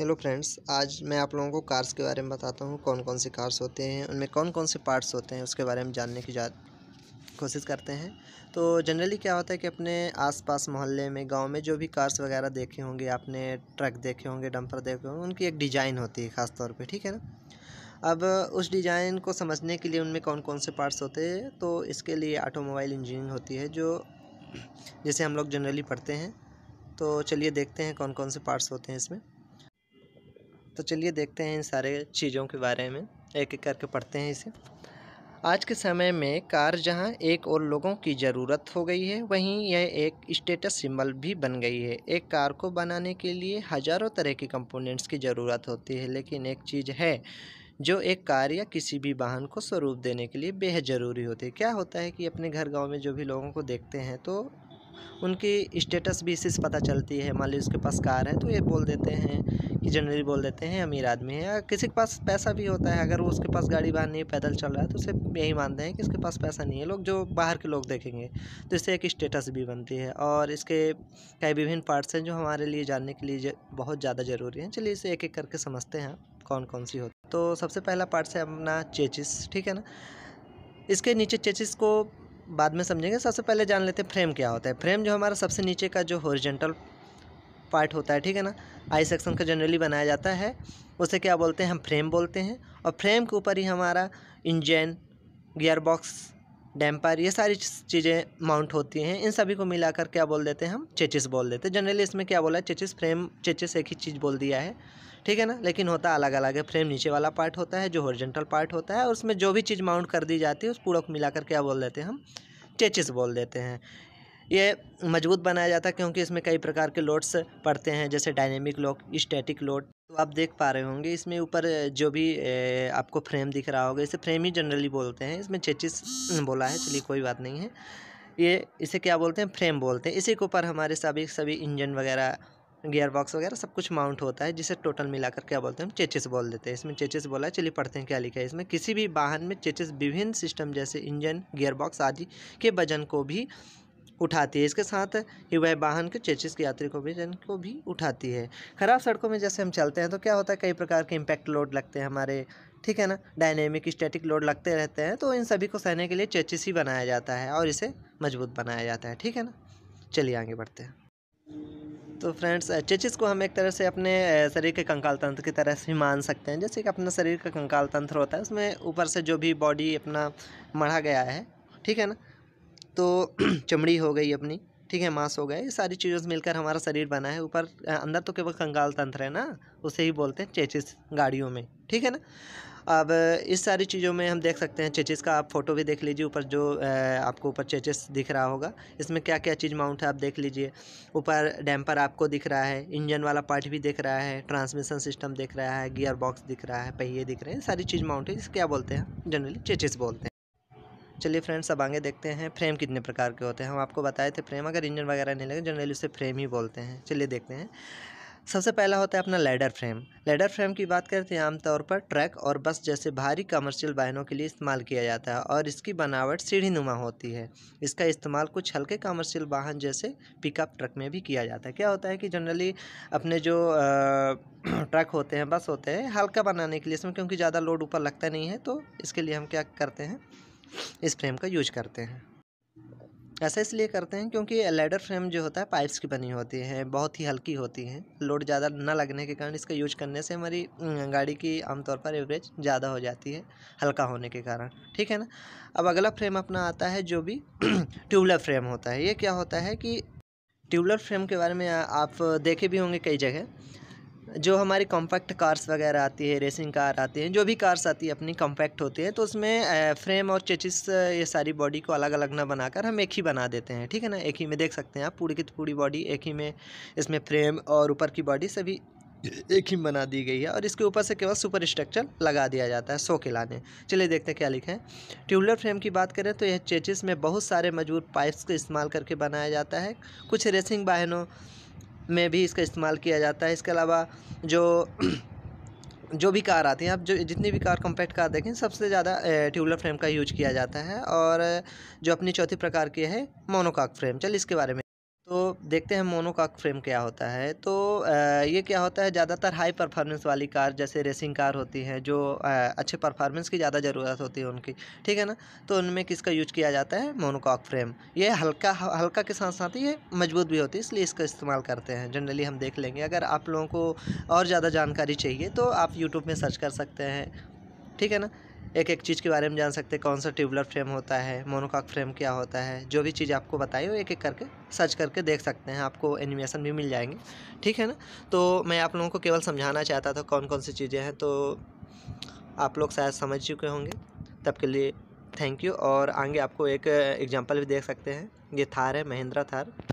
hello friends आज मैं आप लोगों को कार्स के बारे में बताता हूँ कौन कौन से कार्स होते हैं उनमें कौन कौन से पार्ट्स होते हैं उसके बारे में जानने की जा कोशिश करते हैं तो जनरली क्या होता है कि अपने आसपास मोहल्ले में गांव में जो भी कार्स वगैरह देखे होंगे आपने ट्रक देखे होंगे डंपर देखे होंगे उनकी एक डिज़ाइन होती है ख़ास तौर ठीक है ना अब उस डिज़ाइन को समझने के लिए उनमें कौन कौन से पार्ट्स होते हैं तो इसके लिए ऑटोमोबाइल इंजीनियरिंग होती है जो जैसे हम लोग जनरली पढ़ते हैं तो चलिए देखते हैं कौन कौन से पार्ट्स होते हैं इसमें तो चलिए देखते हैं इन सारे चीज़ों के बारे में एक एक करके पढ़ते हैं इसे आज के समय में कार जहां एक और लोगों की ज़रूरत हो गई है वहीं यह एक स्टेटस सिंबल भी बन गई है एक कार को बनाने के लिए हज़ारों तरह के कंपोनेंट्स की ज़रूरत होती है लेकिन एक चीज़ है जो एक कार या किसी भी वाहन को स्वरूप देने के लिए बेहद ज़रूरी होती है क्या होता है कि अपने घर गांव में जो भी लोगों को देखते हैं तो उनकी स्टेटस भी इसी से पता चलती है मान लीजिए उसके पास कार है तो ये बोल देते हैं कि जनरली बोल देते हैं अमीर आदमी है या किसी के पास पैसा भी होता है अगर वो उसके पास गाड़ी बाहर नहीं है पैदल चल रहा है तो उसे यही मानते हैं कि इसके पास पैसा नहीं है लोग जो बाहर के लोग देखेंगे तो इससे एक स्टेटस भी बनती है और इसके कई विभिन्न पार्ट्स हैं जो हमारे लिए जानने के लिए बहुत ज़्यादा ज़रूरी हैं चलिए इसे एक एक करके समझते हैं कौन कौन सी होती है तो सबसे पहला पार्ट्स है अपना चेचिस ठीक है ना इसके नीचे चेचिस को बाद में समझेंगे सबसे पहले जान लेते हैं फ्रेम क्या होता है फ्रेम जो हमारा सबसे नीचे का जो हॉरिजेंटल पार्ट होता है ठीक है ना आई सेक्शन का जनरली बनाया जाता है उसे क्या बोलते हैं हम फ्रेम बोलते हैं और फ्रेम के ऊपर ही हमारा इंजन गियर बॉक्स डैम्पर ये सारी चीज़ें माउंट होती हैं इन सभी को मिलाकर क्या बोल देते हैं हम चेचिस बोल देते हैं जनरली इसमें क्या बोला है चेचिस फ्रेम चेचिस एक ही चीज़ बोल दिया है ठीक है ना लेकिन होता अलग अलग है फ्रेम नीचे वाला पार्ट होता है जो हॉर्जेंटल पार्ट होता है और उसमें जो भी चीज़ माउंट कर दी जाती है उस पूरा को मिलाकर क्या बोल देते हैं हम चेचिस बोल देते हैं ये मजबूत बनाया जाता है क्योंकि इसमें कई प्रकार के लोड्स पड़ते हैं जैसे डायनेमिक लोड स्टैटिक लोड तो आप देख पा रहे होंगे इसमें ऊपर जो भी आपको फ्रेम दिख रहा होगा इसे फ्रेम ही जनरली बोलते हैं इसमें चेचिस बोला है चलिए कोई बात नहीं है ये इसे क्या बोलते हैं फ्रेम बोलते हैं इसी के ऊपर हमारे सभी सभी इंजन वगैरह गियर बॉक्स वगैरह सब कुछ माउंट होता है जिसे टोटल मिलाकर क्या बोलते हैं हम चेचिस बोल देते हैं इसमें चेचिस बोला है चलिए पढ़ते हैं क्या लिखा है इसमें किसी भी वाहन में चेचिस विभिन्न सिस्टम जैसे इंजन गियर बॉक्स आदि के वजन को भी उठाती है इसके साथ ही वह वाहन के चेचिस के यात्री को भी जन को भी उठाती है ख़राब सड़कों में जैसे हम चलते हैं तो क्या होता है कई प्रकार के इम्पैक्ट लोड लगते हैं हमारे ठीक है ना डायनेमिक स्टैटिक लोड लगते रहते हैं तो इन सभी को सहने के लिए चेचिस ही बनाया जाता है और इसे मजबूत बनाया जाता है ठीक है ना चलिए आगे बढ़ते हैं तो फ्रेंड्स चेचिस को हम एक तरह से अपने शरीर के कंकाल तंत्र की तरह से ही मान सकते हैं जैसे कि अपना शरीर का कंकाल तंत्र होता है उसमें ऊपर से जो भी बॉडी अपना मढ़ा गया है ठीक है ना तो चमड़ी हो गई अपनी ठीक है मांस हो गए ये सारी चीज़ें मिलकर हमारा शरीर बना है ऊपर अंदर तो केवल कंगाल तंत्र है ना उसे ही बोलते हैं चेचिस गाड़ियों में ठीक है ना अब इस सारी चीज़ों में हम देख सकते हैं चेचिस का आप फ़ोटो भी देख लीजिए ऊपर जो आपको ऊपर चेचिस दिख रहा होगा इसमें क्या क्या चीज़ माउंट है आप देख लीजिए ऊपर डैम्पर आपको दिख रहा है इंजन वाला पार्ट भी दिख रहा है ट्रांसमिशन सिस्टम दिख रहा है गियर बॉक्स दिख रहा है पहिए दिख रहे हैं सारी चीज़ माउंट है इसे क्या बोलते हैं जनरली चेचिस बोलते हैं चलिए फ्रेंड्स अब आगे देखते हैं फ्रेम कितने प्रकार के होते हैं हम आपको बताए थे फ्रेम अगर इंजन वगैरह नहीं लगे जनरली उसे फ्रेम ही बोलते हैं चलिए देखते हैं सबसे पहला होता है अपना लेडर फ्रेम लेडर फ्रेम की बात करें तो आमतौर पर ट्रक और बस जैसे भारी कमर्शियल वाहनों के लिए इस्तेमाल किया जाता है और इसकी बनावट सीढ़ी नुमा होती है इसका इस्तेमाल कुछ हल्के कमर्शियल वाहन जैसे पिकअप ट्रक में भी किया जाता है क्या होता है कि जनरली अपने जो ट्रक होते हैं बस होते हैं हल्का बनाने के लिए इसमें क्योंकि ज़्यादा लोड ऊपर लगता नहीं है तो इसके लिए हम क्या करते हैं इस फ्रेम का यूज करते हैं ऐसा इसलिए करते हैं क्योंकि लेडर फ्रेम जो होता है पाइप्स की बनी होती है बहुत ही हल्की होती है लोड ज़्यादा ना लगने के कारण इसका यूज करने से हमारी गाड़ी की आमतौर पर एवरेज ज़्यादा हो जाती है हल्का होने के कारण ठीक है ना अब अगला फ्रेम अपना आता है जो भी ट्यूबलर फ्रेम होता है ये क्या होता है कि ट्यूबलर फ्रेम के बारे में आप देखे भी होंगे कई जगह जो हमारी कॉम्पैक्ट कार्स वगैरह आती है रेसिंग कार आती हैं जो भी कार्स आती है अपनी कॉम्पैक्ट होती है तो उसमें फ्रेम और चेचिस ये सारी बॉडी को अलग अलग ना बनाकर हम एक ही बना देते हैं ठीक है ना एक ही में देख सकते हैं आप पूरी की पूरी बॉडी एक ही में इसमें फ्रेम और ऊपर की बॉडी सभी एक ही बना दी गई है और इसके ऊपर से केवल सुपर स्ट्रक्चर लगा दिया जाता है सो के लाने चलिए देखते हैं क्या लिखें ट्यूबलर फ्रेम की बात करें तो यह चेचिस में बहुत सारे मजबूत पाइप्स का इस्तेमाल करके बनाया जाता है कुछ रेसिंग वाहनों में भी इसका इस्तेमाल किया जाता है इसके अलावा जो जो भी कार आती हैं आप जो जितनी भी कार कॉम्पैक्ट कार देखें सबसे ज़्यादा ट्यूबलर फ्रेम का यूज किया जाता है और जो अपनी चौथी प्रकार की है मोनोकॉक फ्रेम चलिए इसके बारे में तो देखते हैं मोनो का फ्रेम क्या होता है तो ये क्या होता है ज़्यादातर हाई परफॉर्मेंस वाली कार जैसे रेसिंग कार होती हैं जो अच्छे परफॉर्मेंस की ज़्यादा ज़रूरत होती है उनकी ठीक है ना तो उनमें किसका यूज किया जाता है मोनोकॉक फ्रेम ये हल्का हल्का के साथ साथ ये मजबूत भी होती है इसलिए इसका इस्तेमाल करते हैं जनरली हम देख लेंगे अगर आप लोगों को और ज़्यादा जानकारी चाहिए तो आप यूट्यूब में सर्च कर सकते हैं ठीक है ना एक एक चीज़ के बारे में जान सकते हैं कौन सा ट्यूबलर फ्रेम होता है मोनोकॉक फ्रेम क्या होता है जो भी चीज़ आपको बताई हो एक एक करके सर्च करके देख सकते हैं आपको एनिमेशन भी मिल जाएंगे ठीक है ना तो मैं आप लोगों को केवल समझाना चाहता था कौन कौन सी चीज़ें हैं तो आप लोग शायद समझ चुके होंगे तब के लिए थैंक यू और आगे आपको एक एग्जाम्पल भी देख सकते हैं ये थार है महिंद्रा थार